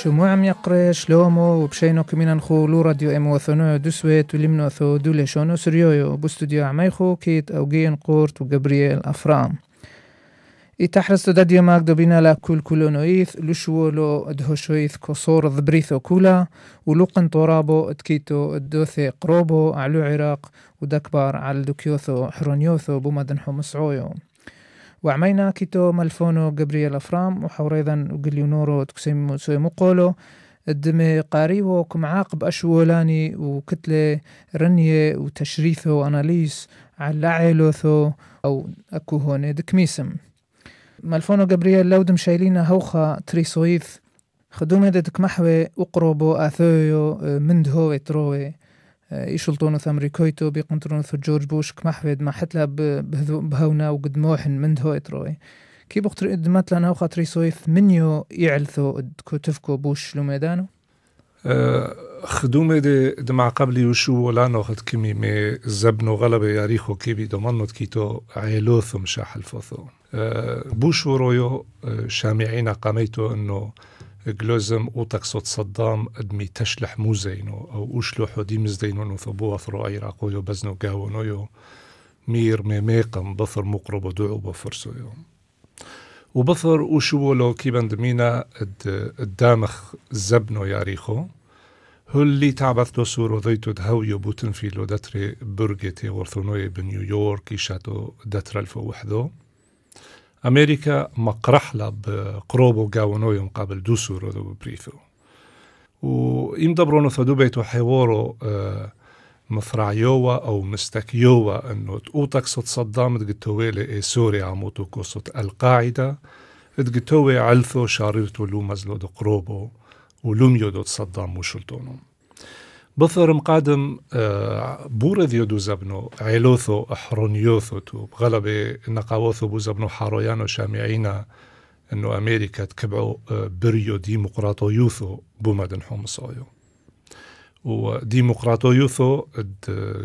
شو مو عم يقرا شلومو وبشينو كمينا نخو لو راديو ام وثنو دو سويت ولمنو ثو دو ليشونو سريويو بو استوديو عميخو كيت اوجين قورت وجبريل افرام اي تحرس تو داديو ماك دو بينا لا كل كولونويث لشو لو ادهو دهوشويث كصور ذبريثو كولا ولقن طرابو اتكيتو الدوثي قروبو علو عراق ودكبار على دوكيوثو حرونيوثو بومدنحو مسعويو وعمينا كيتو مالفونو جابرييل أفرام وحوريضا وقليونورو تكسيمو مقولو الدمي قاريو كمعاقب أشولاني وكتلة رنية وتشريثو أناليس على عيلوثو أو أكو هوني دكميسم مالفونو لو لودم شايلينا هوخا تريسويث خدومة دك محوي وقروبو آثويو آه، مندهو تروي يشلطون ثمري كويتو بيقنطرون جورج بوش كمحفد ما حتلا بهونا وقد موحن من اتروي كي بختر ادمات لنا وخاطري صيف منيو يعلثو كتفكو بوش لو ميدانو أه، خدومه دي دمع قبل يوشو ولا نوخد كمي مي زبنو غلبة ياريخو كيبي كي كيتو عيلوثو مشاح الفوثو أه، بوش ورويو أه، شامعين قاميتو انه جلوزم تقصد صدام أدمي تشلح مو زينو أو أشلح وديمز نو فبو اثرو اي راقويو بزنو قاونو مير ميميقم بثر مقرب ودعو بفرسو يو وبثر وشولو كيبان دمينا الدامخ زبنو ياريخو هل لي تعبث دو سور دهو يو بوتن في لو دتري برجتي ورثونوي بنيويورك يشاتو داتر الفو وحدو أمريكا مەقرەحلە بقرۆ بۆ قبل مقابل دو بريفو بریفە دبرونو ئیم دەبڕۆنە فەدوو بێت و آه، مفرعيوة أو مستكيوة أنه تقصد صدام تقتوي لإي سوريا عموتو قصد القاعدة تقتوي علثو شاريرتو لو مزلو دقروبو ولوميو دو صدام وشلتونهم بثرم قادم آه، بور ديودو زبنو عيلوثو احرونيوثو تو غلبة نقاوثو بو زبنو حارويانو شامعينا انه امريكا تكبعو آه، بريو ديمقراطو يوثو بو مدن حمصايو يوثو آه،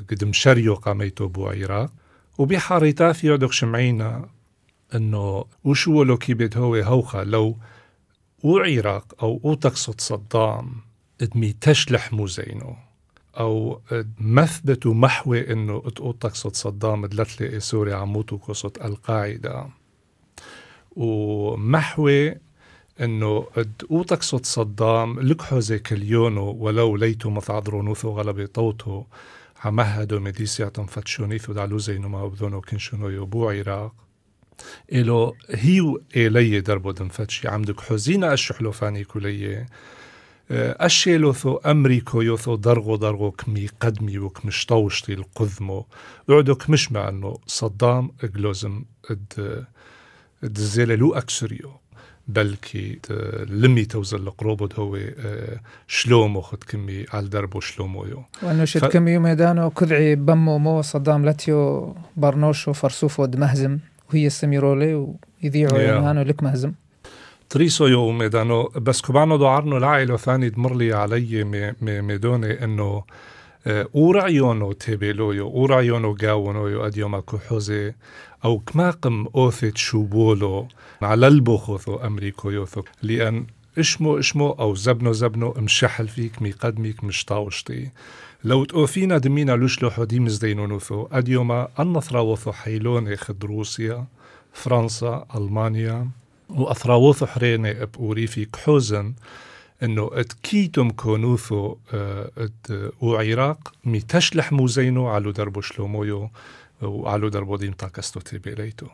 قد مشاريو قاميتو بو عراق وبحاري تافيو دك شمعينا انه وشو لو كيبت هو هوخا لو وعراق او تقصد صدام ادمي تشلح موزينو او مثبت محوى انه تقوطك صوت صدام دلتلي سوري سوريا عم القاعده ومحوى انه تقوطك صوت صدام لكحو زي كليونو ولو ليتو مثعذرو نوثو غلبي طوتو عمهدو تنفتشونيثو دعلو زي نما وبذونو كنشونو يبو عراق إلو هيو إلي دربو دنفتشي عمدك حزينة أشحلو فاني كلية اشي أه، لوثو امريكو يوثو درغو درغو كمي قدمي وكمشتوشتي القذمو وعدو كمش مع انه صدام اجلوزم اد الزيلة لو اكسريو بلكي لمي توزل لقروبه هو أه، شلومو خد كمي على دربو شلومو يو وانو شد ف... كمي ميدانو كذعي بمو مو صدام لاتيو برنوشو فرسوفو دمهزم وهي السميرولي ويذيعوا yeah. لك مهزم تريسو يو ميدانو بس كبانو دو عرنو لعيلو ثاني لي علي ميدوني انه آه، ورعيونو تبيلويو ورعيونو قاونويو أديوما كحوزي أو كماقم اوثي تشوبولو على البخوثو أمريكو يوثو لأن اشمو اشمو أو زبنو زبنو مشحل فيك مي قدميك مش طاوشتي لو تقوفينا دمينا لوحو دي مزدينو نوثو أديوما النثرا وثو حيلوني خد روسيا فرنسا ألمانيا واثراوث حريني بوريفي كحوزن انه اتكيتم كونوثو ات آه، وعراق مي تشلح موزينو على دربو شلومويو وعلى دربو ديم تاكستو تيبيليتو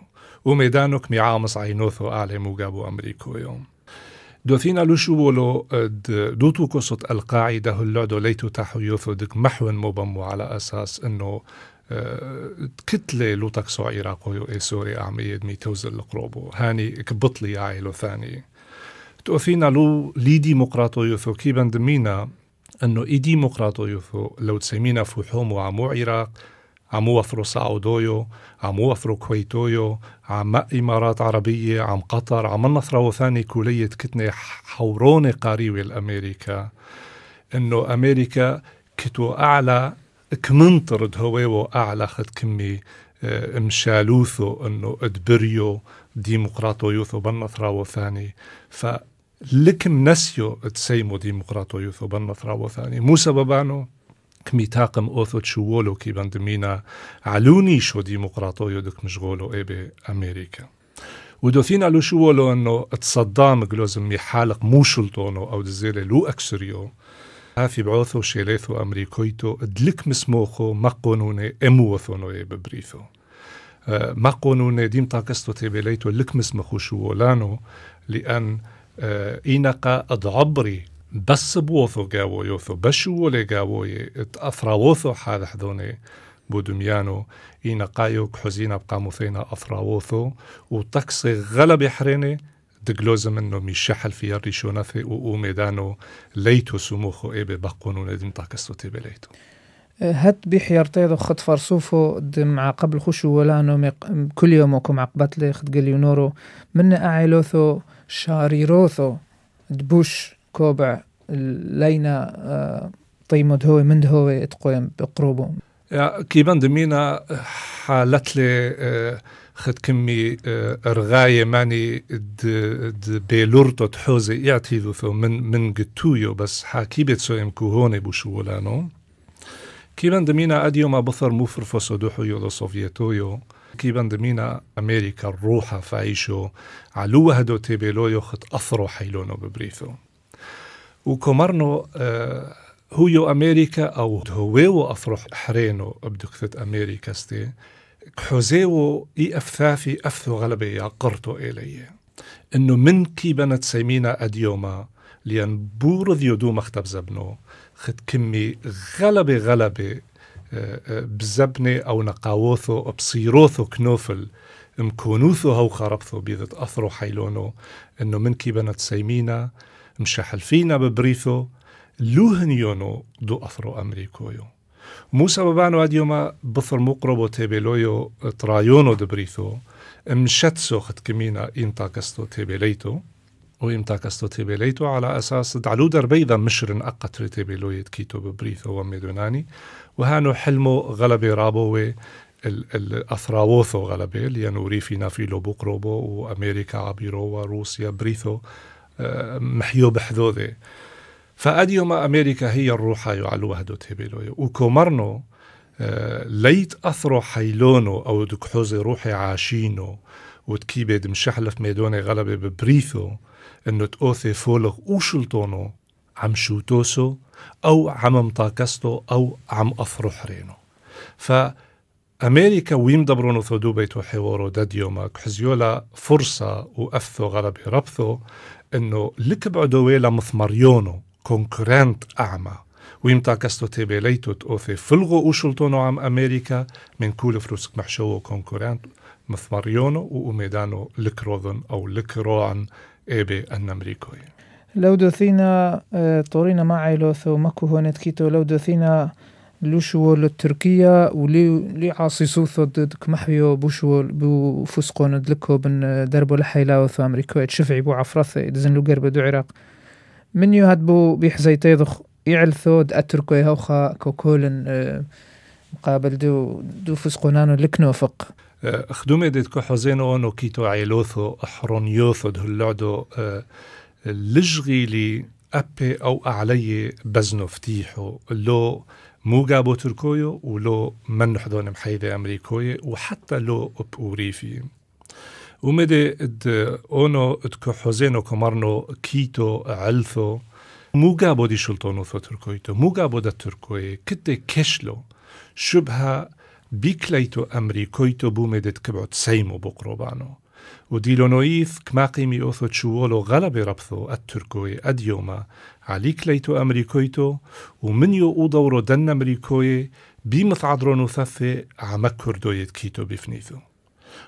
وميدانك مي عامص عينوثو اعلى موجابو امريكو يوم دوثينا لو شوولو دوتو قصة القاعدة هلعدو ليتو تحيوثو دك محون مبمو على أساس أنه كتله لو عراق ويو اي سوري عم يدمي توزل القروبو هاني كبطلي عائلو ثاني توفينا فينا لو لي ديمقراطو يوثو كي بندمينا انه اي ديمقراطو يوثو لو تسمينا حومو عمو عراق عمو وفرو سعودويو عمو وفرو كويتويو عم إمارات عربية عم قطر عم النصر وثاني كلية كتنة حوروني قاريوي الأمريكا إنه أمريكا كتو أعلى كمنطرد هويو أعلى خد كمي آه، مشالوثو انه ادبريو ديمقراطو يوثو بالنثرة وثاني فلكم نسيو تسيمو ديمقراطو يوثو بالنثرة وثاني مو سببانو كمي تاقم اوثو تشوولو كي بندمينا علوني شو ديمقراطو يدك مشغولو اي بامريكا ودوثين لو شوولو انه تصدام جلوزم حالق مو شلطونو او دزيلي لو اكسريو هافی بعوثو اه، اه، و امريكويتو و ئەمریکۆی تۆ دلک مسمۆخۆ مەقۆنونێ ئەموەۆنۆێ ببریتەوە. مەقۆنونێ دیم تاکەستۆ تێبێلەی تۆ لک لأن و وۆلانۆ بس بوثو قاويوثو بشو لقاوي افراوثو حال حذوني بودميانو إن قايوك حزين بقاموثينا أفراوثو وطاكسي غلب حريني دگلۆزم من في شەحل فە او او و مێدان و لەیت و سومۆخۆ ئێبێ بەقۆن و نەدیم تاکەستۆ تێبێ لەیت. هەت بحيرتێ خت فەرسوفۆ دمع قبل خوش وەلان کل یۆمۆکم عقبەت لێ خگەلی نۆرۆ من ئاعلۆثۆ شاریرۆثۆ دبوش کۆبە لەینە طيمدهۆی مندهۆێ تقۆیم بقڕۆبووم. كيبان دمينا حالت لي خد كمي اه، رغاية ماني د د بيلورتو تحوزي يعتيدو ثو من من قتويو بس حاكي سو امكو هوني بوشولانو كيبان دمينا اديو ما بثر مفر فسدوحو يو سوفيتويو كيبان دمينا امريكا الروحة فايشو علو هدو تيبيلويو خد اثرو حيلونو ببريثو وكمرنو آه هو امريكا او هو افرح حرينو بدكتة امريكا ستي اي إفثافي افثو غلبي قرتو إلي إنه من كي بنت سيمينا أديوما لأن بورد يدوم مختب زبنو خد كمي غلبي غلبي آه، آه، بزبني أو نقاوثو بصيروثو كنوفل مكونوثو هو خربثو بيضت أثرو حيلونو إنه من كي بنت سيمينا مشحل فينا ببريثو لوهن يونو دو أثرو أمريكويو موسى بابانو ئادیۆمە بفرموقڕۆ بۆ تێبێلۆیۆ ترایۆنۆ دەبریتۆ ئەمشەت سۆخت کمینە ئینتا کەستۆ تێبێلیتۆ وإمتى كستو تيبيليتو على أساس دعلو دربيضا مشرن أقتر تيبيلويت كيتو ببريثو وميدوناني وهانو حلمو غلبي رابوي الأثراوثو غلبي لأنو ريفينا في لوبوقروبو وأمريكا عبيرو وروسيا بريثو آه، محيو بحذوذي فاديوما امريكا هي الروحة يعلو هدوت هبيلوي وكومرنو آه، ليت أثرو حيلونو أو حوزي روحي عاشينو وتكيبد مشحلف ميدوني غلبة ببريثو إنه تأوثي فولغ وشلطونو عم شوتوسو أو عم مطاكستو أو عم أثرو حرينو ف أمريكا ويم دبرونو ثو دوبيتو حوارو داد يوما كحزيولا فرصة وأفثو غلبة ربثو إنه لكبعدو ويلا مثمريونو konkurrent أعمى ويمتا كستو تيبي ليتو تقوفي فلغو وشلطونو عم أمريكا من كول فروسك محشوو كونكورنت مثماريونو وميدانو لكروذن أو لكروعن إيبي أن أمريكوي لو دوثينا طورينا معي لو مكو هونت كيتو لو دوثينا لوشو للتركيا ولي لي سوثو ضد كمحيو بوشو بو فسقون دلكو بن دربو لحيلاوثو امريكوي تشفعي بو عفرث دزن لو قرب دو عراق من يو هدبو بيحزيتيضخ يعلثو اتركو يهوخا كوكولن آه، مقابل دو دو فسقونانو لكنوفق آه، خدومي ديتكو حزينو اونو كيتو عيلوثو احرون يوثو اللعدو آه، لجغي لي أبي أو أعلي بزنو فتيحو لو جابو تركويو ولو من حضون محايدة أمريكوية وحتى لو أبوريفي ومدي اد اونو اد كحوزينو tko كيتو علثو مو alfo دي شلطانو ثو تركويتو مو muga دا تركوي kite كشلو شبها بيكليتو أمريكويتو بومدت كبعد سيمو بقربانو وديلو نويف كماقيمي أوثو تشوولو غلب ربثو التركوي أديوما عليك ليتو أمريكويتو ومنيو أودورو دن أمريكوي بيمث عدرو نثفي عمك كردويت كيتو بفنيثو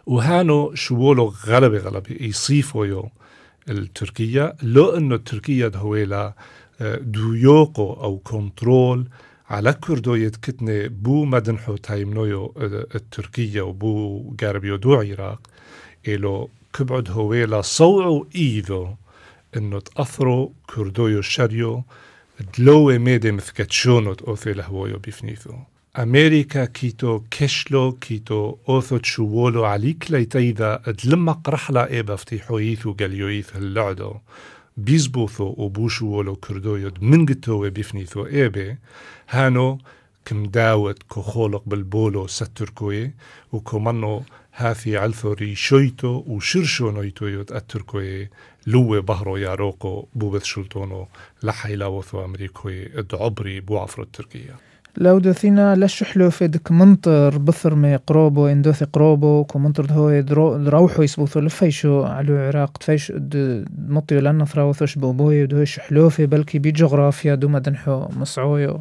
وهانو شوولو غلبة غلبة يو التركيا لو انه تركيا هويلا آه، دويوقو او كنترول على كردو كتنة بو مدنحو تايمنويو آه، التركية وبو غاربيو دو عراق إلو كبعد هويلا صوعو إيفو إنو تأثرو كردويو شريو دلوي ميدي مثكتشونو تأثي لهويو بفنيثو أمريكا كيتو كشلو كيتو أوثو تشوولو عليك ليتايدا تلمق رحلة إيبا فتيحو يثو قاليو يث اللعدو بيزبوثو وبوشوولو كردو يد منغتو وبيفنيثو إيبي هانو كم داوت كو خولق بالبولو ستركوي وكمانو هافي علثو ريشويتو وشرشو نويتو يد التركوي لو بهرو ياروكو بوبث شلطونو لحيلا وثو أمريكوي اد بوعفرو بو عفرو التركيه لو دوثينا لش في دك منطر بثر ما قروبو اندوثي قروبو كو منطر هو دروحو يسبوثو لفيشو على العراق تفيش مطيو لنا ثراوثوش بوبوي ودوش حلوفي بلكي بجغرافيا دو مدنحو مصعويو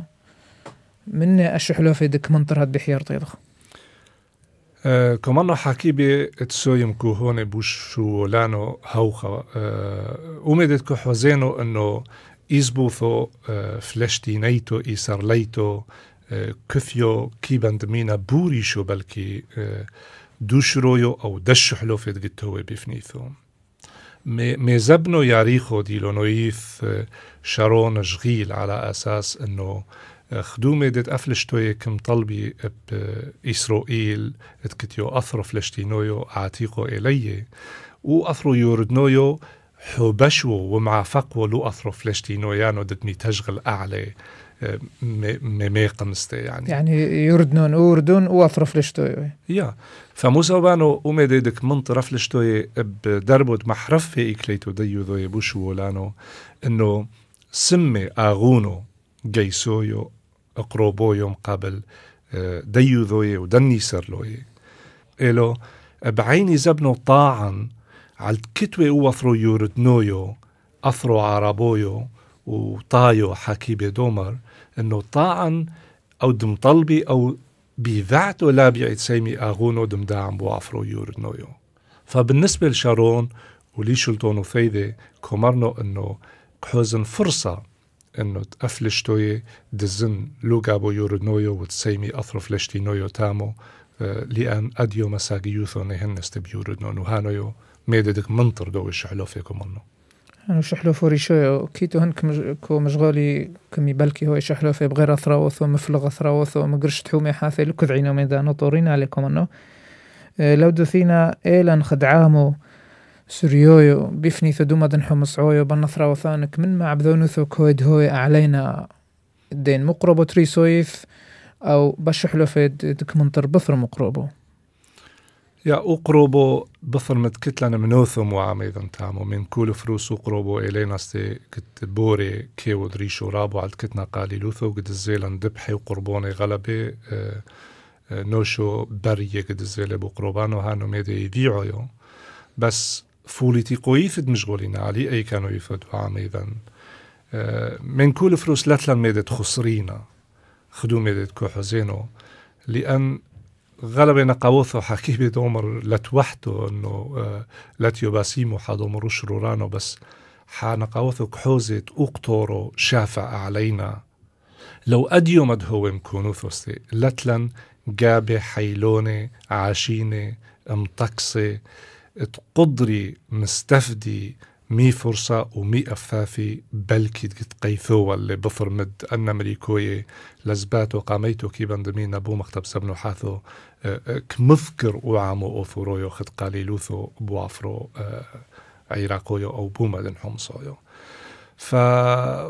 من اش حلوفي دك منطر هاد بحيار طيضخ أه كمان حكي بي اتسو يمكو هون بوش شو لانو هوخا أه ومدت حوزينو انو izbutho e, fleshtinejto i sarlejto كفيو كي بند مينا بوريشو بلكي دوشرويو او دشحلو في دقتوي بفنيثو مي, مي زبنو ياريخو دي لونويث شارون شغيل على اساس انه خدومي ديت أفلشتوي كم طلبي بإسرائيل اتكتيو أثرو فلشتينويو عاتيقو إلي وأثرو يوردنويو حبشو فقو لو أثرو فلشتينو يانو دتني تشغل أعلى ميمي آه، قمستي يعني يعني يردنون أردن وأثرو فلشتوي يا فموسى بانو أمي ديدك من طرف لشتوي بدربو محرف في إكليتو ديو ذوي يبوشو ولانو إنه سمي آغونو جيسويو أقروبويو مقابل آه، ديو ذوي ودني سرلوي إلو بعيني زبنو طاعن على الكتوة وفرو نويو أثرو عربويو وطايو حكي دومر إنه طاعن أو دمطلبي أو بذعته لا بيعت سيمي أغونو بوافرو يورد نويو فبالنسبة لشارون وليشلتون وفيدي كومرنو إنه حوزن فرصة انه تقفلش دزن لوغابو نويو وتسيمي اثرو فلشتي نويو تامو آه، لان اديو مساقيوثو نهن نويو هانويو ميدي ديك منطر قوي الشحلو فيكم انه انا شحلو فوري شوية كيتو هنك مج... كو مشغولي كمي بالكي هو شحلو في بغير أثراوث ومفلغ أثراوث ومقرش تحومي حاثي لكذعين وميدانو نطورين عليكم أنه لو دوثينا إيلا خدعامو سريويو بيفني ثدوما دنحو مصعويو بنثرا وثانك من ما عبدونو ثو كويد هوي علينا الدين مقربو سويف أو بشحلو في دك منطر بثر مقربو يا أقربوا بفرمت كتلنا منوثم وعميدا تامو من كل فروس أقربوا إلينا ستي كت بوري كي ودريش رابو عد كتنا قالي لوثو قد الزيلن دبحي وقربوني غلبي آه، آه، نوشو بريه قد الزيلة بقربانو هانو ميدي يبيعو يو بس فوليتي قويف مشغولين علي أي كانوا يفدوا عميدا آه، من كل فروس لتلن ميدت خسرينا خدو ميدت كوحزينو لأن غلب نقاوثو حكي دومر لتوحتو انه آه، لاتيو باسيمو حدومر شرورانو بس حانا قوثو كحوزة اوكتورو شافع علينا لو أديو مدهو مكونوثوستي لتلن جابي حيلونة عاشيني مطقسة تقدري مستفدي مي فرصة ومي أفافي بلكي تقيثوا اللي بفر مد أن مريكوية لزباتو قاميتو كي بندمين أبو مختب سبنو حاثو كمذكر وعامو أوثورويو خد قليلوثو بوافرو آه، عراقويو أو بومدن حمصويو ف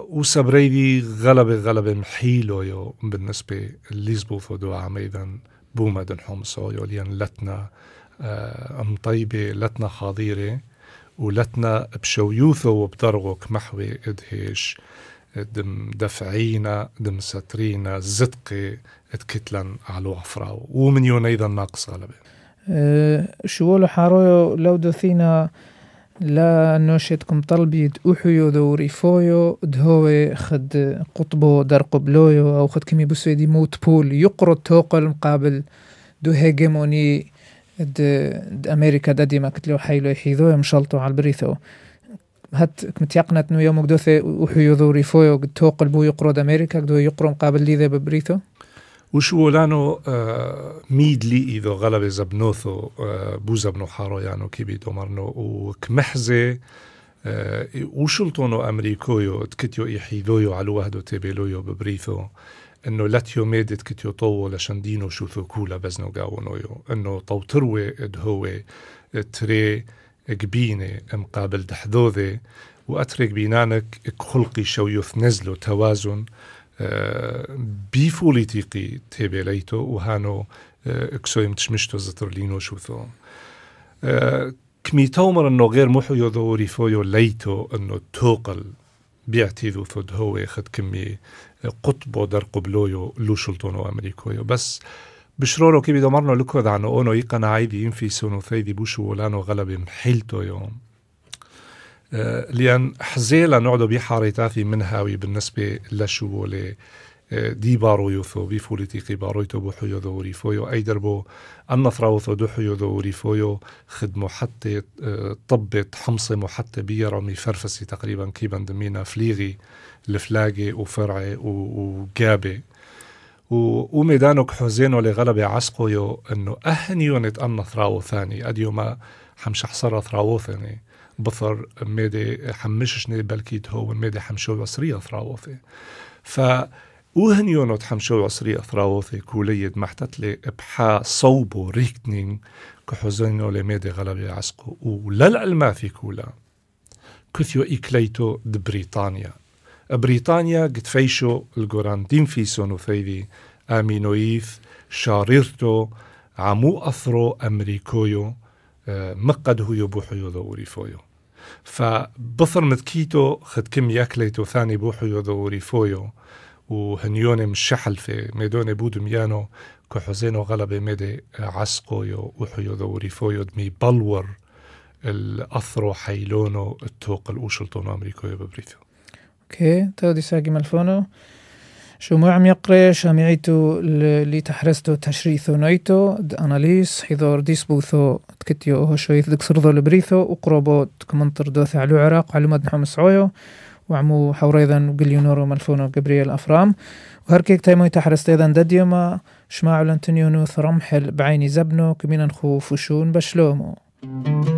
وسبريدي غلبة غلبة محيلويو بالنسبة لزبوثو دو عميدا بومدن حمصويو لأن لتنا آه، طيبة لتنا حاضيرة ولتنا بشويوثو وبدرغو كمحوي إدهيش دم دفعينا دم ساترينا زدقي اتكتلن على عفراو ومن يون ايضا ناقص غلبه أه شو ولو حارو لو دوثينا لا نوشتكم طلبي تأحيو ذو ريفويو دهوي خد قطبو در قبلويو أو خد كمي دي موت بول يقرد توقل مقابل دو هيجيموني د, د أمريكا دادي ما كتلو حيلو يحيذو يمشلطو على البريثو هات متيقنت نو يوم دوثي يذوري ريفويو تو البو يقرود امريكا دو يقرون قابل لي ذا ببريثو وشو لانو آه، ميد لي ايذو غلبي زبنوثو آه، بو زبنو حارو يعني كيبي دومرنو وكمحزي آه وشلطونو امريكويو تكتيو إحيذويو على وهدو تبيلويو ببريثو انه لاتيو ميدت كتيو طو لشان دينو شوثو كولا بزنو قاونويو انه طوتروي ادهوي تري قبينة مقابل دحذوذة وأترك بينانك خلقي شويوث نزلو توازن آه، بیفولی تیقی تێبێلەی تۆ و هانۆ ئەکسۆیم آه، تشمشتۆ زتر لینۆشوتۆ. کمیتەمەرە نۆغێر محۆ دەوەریفۆیۆ لەیتۆ ئەنۆ تۆقل بیاتید و تۆ هەوێ خەتکمی قوت بۆ لو شلطونو لوشلتۆنەوە ئەمریکۆیە بس بشرورو كي بدو مرنو لكود عنو اونو يقنا عيدي سونو ثايدي بوشو ولانو غلب محيلتو يوم آه، لأن حزيلا نقعدو بحاري تاثي منهاوي بالنسبة لشو ولي آه، دي بارو يوثو بي فوليتيقي بارويتو حيو ذو ريفويو أي دربو النفرا وثو حيو ذو ريفويو خدمو حتى آه، طبت حمصمو حتى بيرمي فرفسي تقريبا كيبان دمينا فليغي الفلاقي وفرعي وجابي وقومي دانك حزينو لغلبة عسقيو انه يونت نتأنى ثراو ثاني اديو ما حمشحصرة ثراو ثاني بثر ميدي حمششني بلكيت هو ميدي حمشو عصرية ثراوثي ف وهنيونو تحمشو عصرية ثراوثي كوليد محتتلي ابحا صوبو ريكتنين كحزينو لميدي غلبة عسقو وللعلما في كولا كثيو إكليتو دبريطانيا بريطانيا قد فيشو الجورانتين في سونوثيفي امينويف شاريرتو عمو اثرو امريكويو مقد هو بوحيو ذوري فويو فبصر متكيتو خد كم ياكليتو ثاني بوحيو ذوري فويو وهنيون مشحل في ميدون بود ميانو كحزينو غلبة ميدي عسقويو وحيو ذوري فويو دمي بلور الأثرو حيلونو التوق الأوشلتون أمريكو ببريتو اوكي تودي ساقي مالفونو شو مو عم يقرا شامعيتو اللي تحرستو تشريثو نيتو اناليس حضور ديس بوثو تكتيو هو شويث دك سرضو لبريثو وقروبو تكمنطر دوث علو عراق علو مدن حمس عويو وعمو حوريضا قليونورو مالفونو جبريل افرام وهركيك تايمو تحرست ايضا دديما شماعو لانتنيونو ثرمحل بعيني زبنو كمينا نخوف وشون بشلومو